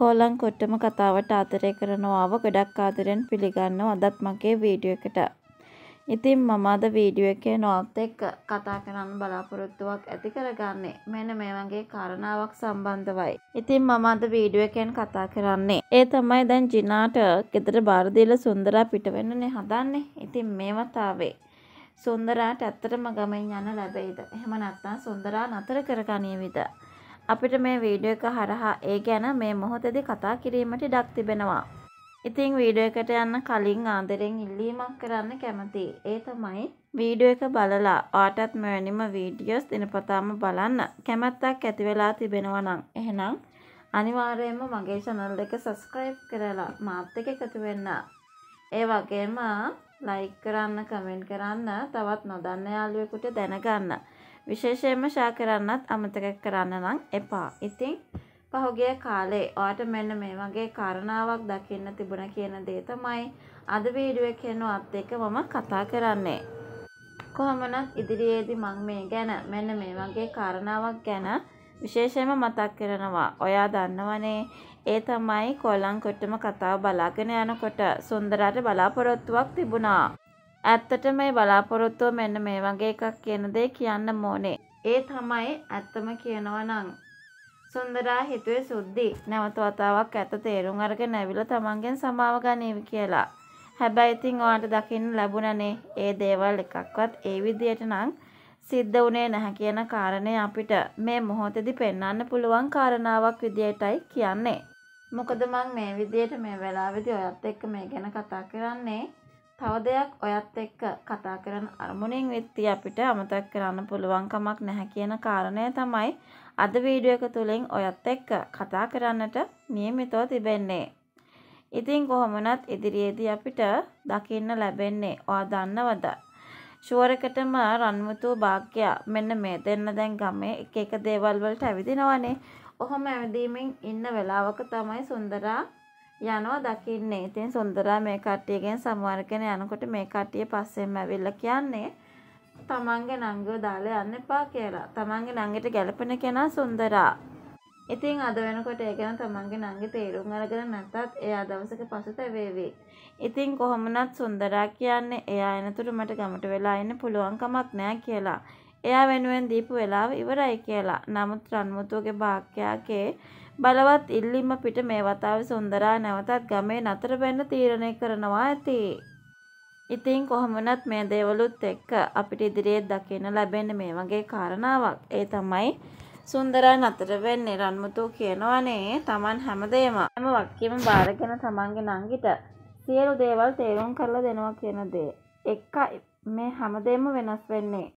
කෝලං කොට්ටම කතාවට ආදරය කරනවාව ගොඩක් ආදරෙන් පිළිගන්නවා අදත් මගේ වීඩියෝ එකට. ඉතින් මම අද වීඩියෝ එකේ නොත් එක්ක කතා කරන්න බලාපොරොත්තුවක් ඇති කරගන්නේ මෙන්න මේ වගේ කාරණාවක් සම්බන්ධවයි. ඉතින් මම අද වීඩියෝ එකෙන් කතා කරන්නේ ඒ තමයි දැන් ජිනාට ගෙදර බාර දීලා සුන්දරා පිට වෙන්නනේ හදන්නේ. ඉතින් මේ වතාවේ සුන්දරාට ඇත්තටම ගමෙන් යන්න ලැබෙයිද? එහෙම නැත්නම් සුන්දරා නතර කරගනියවිද? අපිට මේ වීඩියෝ එක හරහා ඒ ගැන මේ මොහොතේදී කතා කිරීමට ඉඩක් තිබෙනවා. ඉතින් වීඩියෝ එකට යන්න කලින් ආදරෙන් ඉල්ලීමක් කරන්න කැමතියි. ඒ තමයි වීඩියෝ එක බලලා ආටත් මෙවැනිම වීඩියෝස් දිනපතාම බලන්න කැමැත්තක් ඇති වෙලා තිබෙනවා නම් එහෙනම් අනිවාර්යයෙන්ම මගේ channel එක subscribe කරලා මාත් එක්ක එකතු වෙන්න. ඒ වගේම ලයික් කරන්න, කමෙන්ට් කරන්න, තවත් නොදන්න යාළුවෙකුට දැනගන්න. විශේෂයෙන්ම ෂා කරන්නත් අමතක කරන්න නම් එපා. ඉතින් පහුගිය කාලේ ඔයාට මෙන්න මේ වගේ කාරණාවක් දකින්න තිබුණ කියන දේ තමයි අද වීඩියෝ එකේනවත් එක මම කතා කරන්නේ. කොහොමනක් ඉදිරියේදී මම මේ ගැන මෙන්න මේ වගේ කාරණාවක් ගැන විශේෂයෙන්ම මතක් කරනවා. ඔයා දන්නවනේ ඒ තමයි කොල්ලන් කොට්ටම කතාව බලාගෙන යනකොට සුන්දරට බලාපොරොත්තුවක් තිබුණා. ඇත්තටම මේ බලාපොරොත්තුව මෙන්න මේ වගේ එකක් කියන දේ කියන්න ඕනේ. ඒ තමයි ඇත්තම කියනවා නම් සුන්දරා හිතුවේ සුද්ධි නැවත වතාවක් ඇත්ත තේරුම් අරගෙන ඇවිල්ලා තමන්ගෙන් සමාව ගනීවි කියලා. හැබැයි ඉතින් ඔයාට දකින්න ලැබුණනේ ඒ දේවල් එකක්වත් ඒ විදියට නම් සිද්ධ වුණේ නැහැ කියන කාරණය අපිට මේ මොහොතේදී පෙන්වන්න පුළුවන් කාරණාවක් විදියටයි කියන්නේ. මොකද මම මේ විදියට මේ වෙලාවේදී ඔයත් එක්ක මේ ගැන කතා කරන්නේ තව දෙයක් ඔයත් එක්ක කතා කරන අරමුණෙන් වෙත්ති අපිට අමතක් කරන්න පුළුවන් කමක් නැහැ කියන කාරණය තමයි අද වීඩියෝ එක තුලින් ඔයත් එක්ක කතා කරන්නට નિયમિતව තිබෙන්නේ. ඉතින් කොහොමනත් ඉදිරියේදී අපිට දකින්න ලැබෙන්නේ ඔයා දන්නවද? ෂුවර් එකටම රන්මුතු වාක්‍ය මෙන්න මේ දෙන්න දැන් ගමේ එක එක දේවල් වලට ඇවිදිනවනේ. ඔහොම ඇවිදීමෙන් ඉන්න වෙලාවක තමයි සුන්දරා යනවා දකින්නේ. ඉතින් සුන්දරා මේ කට්ටියගෙන් සමවර්ගෙන යනකොට මේ කට්ටිය පස්සෙන් ඇවිල්ලා කියන්නේ තමන්ගේ නංගුව දාලා යන්න එපා කියලා. තමන්ගේ නංගිට ගැළපෙන කෙනා සුන්දරා. ඉතින් අද වෙනකොට ඒ ගැන තමන්ගේ නංගි තේරුම් අරගෙන නැත්තත් එයා දවසක පසුතැවේවි. ඉතින් කොහොමනත් සුන්දරා කියන්නේ එයා එනතුරු මට ගමට වෙලා ඉන්න පුළුවන් කමක් නෑ කියලා. එයා වෙනුවෙන් දීපු වෙලාව ඉවරයි කියලා. නමුත් රන්මුතුවගේ භාග්‍යයාගේ බලවත් ඉල්ලිම පිට මේ වතාව සුන්දරා නැවතත් ගමේ නතර වෙන්න තීරණය කරනවා ඇති. ඉතින් කොහොමනත් මේ දේවලුත් එක්ක අපිට ඉදිරියේ දකින්න ලැබෙන මේ වගේ කාරණාවක්. ඒ තමයි සුන්දරා නතර වෙන්නේ රන්මුතු කියනවනේ Taman හැමදේම හැම වක්කියම බාරගෙන Tamanගේ නංගිට සියලු දේවල් තේරුම් කරලා දෙනවා කියන දේ. එකයි මේ හැමදේම වෙනස් වෙන්නේ.